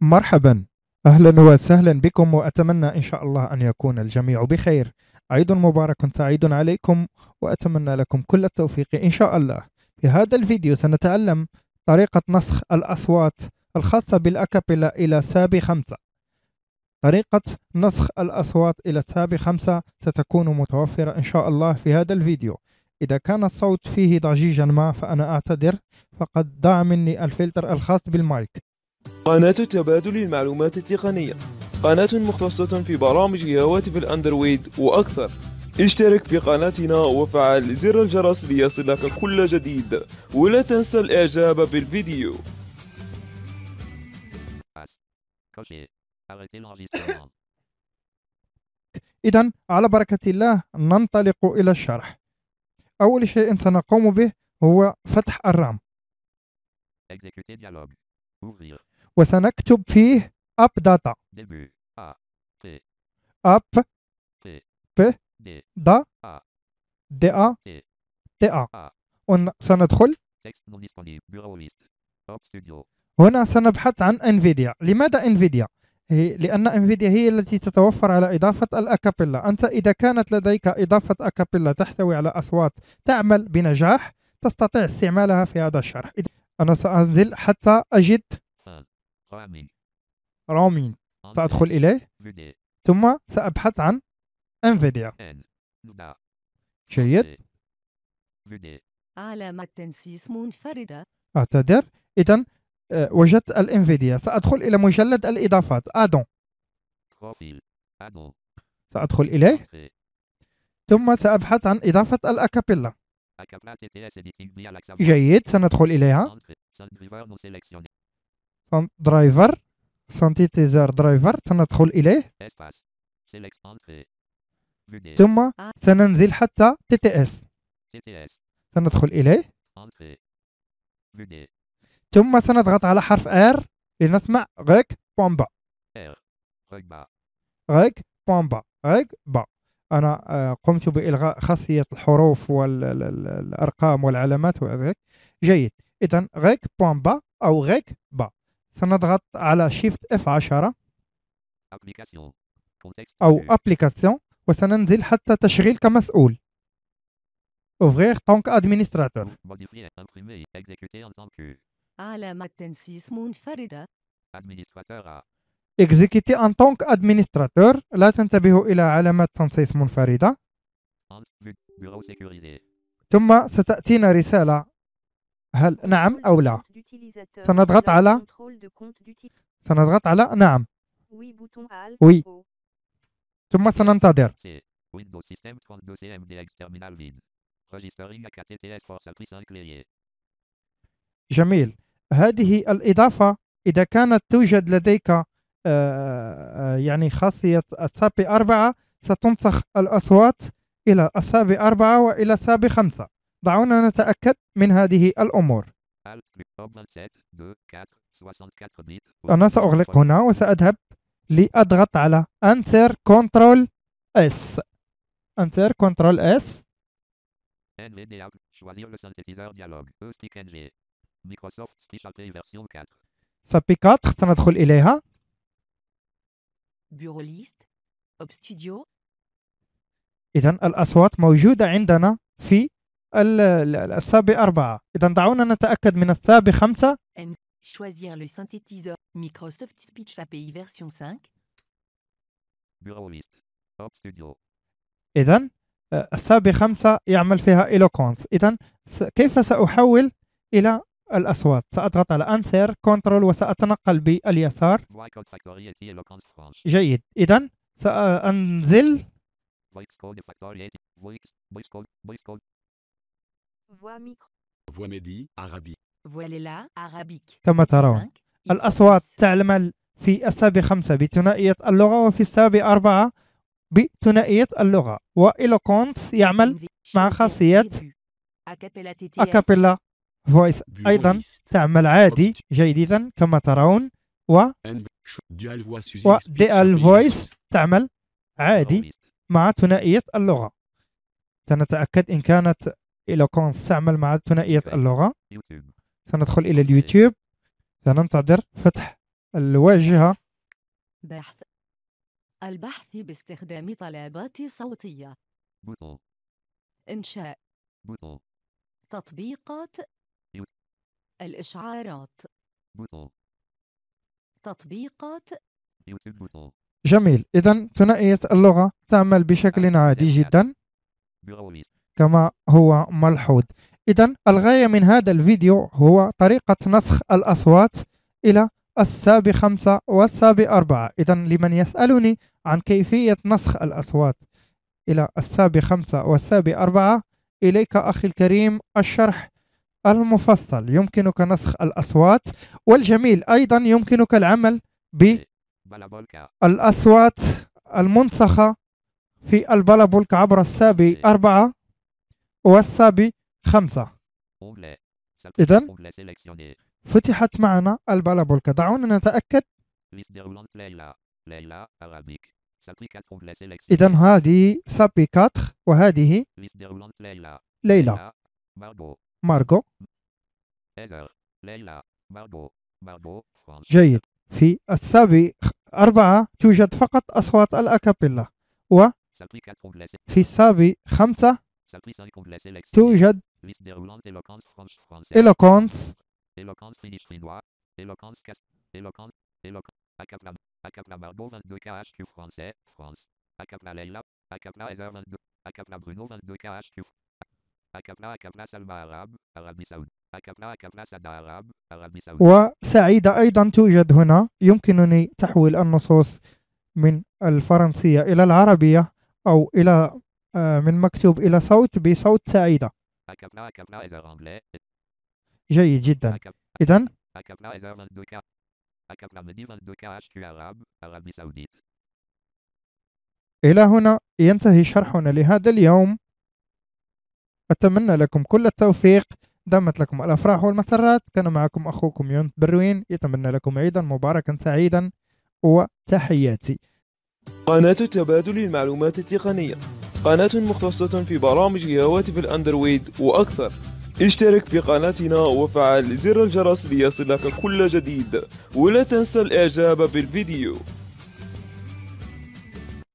مرحبا أهلا وسهلا بكم وأتمنى إن شاء الله أن يكون الجميع بخير عيد مبارك سعيد عليكم وأتمنى لكم كل التوفيق إن شاء الله في هذا الفيديو سنتعلم طريقة نسخ الأصوات الخاصة بالأكابيلا إلى ساب خمسة طريقة نسخ الأصوات إلى ساب خمسة ستكون متوفرة إن شاء الله في هذا الفيديو إذا كان الصوت فيه ضجيجا ما فأنا أعتذر فقد ضاع مني الفلتر الخاص بالمايك قناة تبادل المعلومات التقنية قناة مختصة في برامج هواتف الأندرويد وأكثر اشترك في قناتنا وفعل زر الجرس ليصلك كل جديد ولا تنسى الإعجاب بالفيديو إذا على بركة الله ننطلق إلى الشرح أول شيء سنقوم به هو فتح الرام وسنكتب فيه اب داتا اب ب دا دي ا تي وسندخل هنا سنبحث عن انفيديا لماذا انفيديا هي لأن انفيديا هي التي تتوفر على إضافة الأكابيلا أنت إذا كانت لديك إضافة أكابيلا تحتوي على أصوات تعمل بنجاح تستطيع استعمالها في هذا الشرح أنا سأنزل حتى أجد رامين رامين سأدخل إليه ثم سأبحث عن انفيديا جيد علامة تنسيس منفردة أعتذر إذا آه، وجدت الانفيديا سأدخل إلى مجلد الإضافات أدون سأدخل إليه ثم سأبحث عن إضافة الأكابيلا جيد سندخل إليها درايفر سانتيتيزر درايفر سندخل إليه ثم آه. سننزل حتى تي تي اس سندخل إليه ثم سنضغط على حرف ار لنسمع غيك بومبا غيك بومبا غيك با أنا آه، قمت بإلغاء خاصية الحروف والأرقام والعلامات وغيك جيد إذا غيك بومبا أو غيك با سنضغط على شيفت اف 10 او ابليكاسيون وسننزل حتى تشغيل كمسؤول اوفغيغ طونك ادمينستراتور علامة تنسيس منفردة اكزيكيتي ان طونك ادمينستراتور لا تنتبهوا الى علامة تنسيس منفردة ثم ستأتينا رسالة هل نعم أو لا سنضغط على سنضغط على نعم وي ثم سننتظر جميل هذه الإضافة إذا كانت توجد لديك آه، آه، يعني خاصية السابي أربعة ستنسخ الأصوات إلى السابي أربعة وإلى السابي خمسة دعونا نتأكد من هذه الأمور أنا سأغلق هنا وسأذهب لأضغط على Enter Control S Enter Control S سبي 4 سندخل إليها إذا الأصوات موجودة عندنا في الثابي أربعة إذا دعونا نتأكد من الثابي خمسة Choisir le synthétiseur Microsoft Speech API version 5. Bureau list. App Studio. إذا آه، السابي خمسة يعمل فيها إيلوكونس إذا كيف سأحول إلى الأصوات سأضغط على أنسر كنترول وسأتنقل باليسار جيد إذا سأنزل Voix micro. Voix midi, arabique. Voilela, arabique. كما ترون الأصوات تعمل في السابع خمسة بثنائية اللغة وفي السابع أربعة بثنائية اللغة وإلوكونس يعمل مع خاصية أكابيلا فويس أيضا تعمل عادي جيدا كما ترون و ديال فويس تعمل عادي مع ثنائية اللغة سنتأكد إن كانت إلى كون نستعمل مع ثنائية اللغة سندخل إلى اليوتيوب سننتظر فتح الواجهة بحث البحث باستخدام طلبات صوتية بطل. إنشاء بطل. تطبيقات الإشعارات بطل. تطبيقات يو. جميل إذا ثنائية اللغة تعمل بشكل عادي جدا كما هو ملحوظ إذا الغاية من هذا الفيديو هو طريقة نسخ الأصوات إلى الساب خمسة والساب أربعة إذا لمن يسألني عن كيفية نسخ الأصوات إلى الساب خمسة والساب أربعة إليك أخي الكريم الشرح المفصل يمكنك نسخ الأصوات والجميل أيضا يمكنك العمل ب الاصوات المنسخة في البلابولك عبر السابي إيه. أربعة والثابي خمسة إذا فتحت معنا البلابولكا دعونا نتأكد إذا هذه سابي كاتر وهذه ليلى مارجو جيد في السابي أربعة توجد فقط أصوات الأكابيلا و في السابي خمسة توجد إلوكونس وسعيدة أيضا توجد هنا يمكنني تحويل النصوص من الفرنسية إلى العربية أو إلى آه، من مكتوب إلى صوت بصوت سعيدة جيد جدا إذا إلى هنا ينتهي شرحنا لهذا اليوم أتمنى لكم كل التوفيق دامت لكم الأفراح والمسرات كان معكم أخوكم يونت بروين يتمنى لكم عيدا مباركا سعيدا وتحياتي قناة تبادل المعلومات التقنية قناة مختصة في برامج هواتف الأندرويد وأكثر اشترك في قناتنا وفعل زر الجرس ليصلك كل جديد ولا تنسى الإعجاب بالفيديو